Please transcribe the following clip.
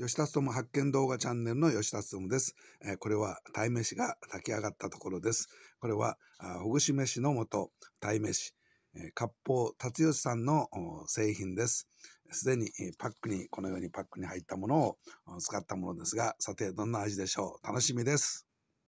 吉田勤発見動画チャンネルの吉田勤です。えー、これは鯛めしが炊き上がったところです。これは、あほぐし飯の素と、鯛めし、えー、割烹達吉さんの製品です。すでにパックに、このようにパックに入ったものを使ったものですが、さて、どんな味でしょう楽しみです。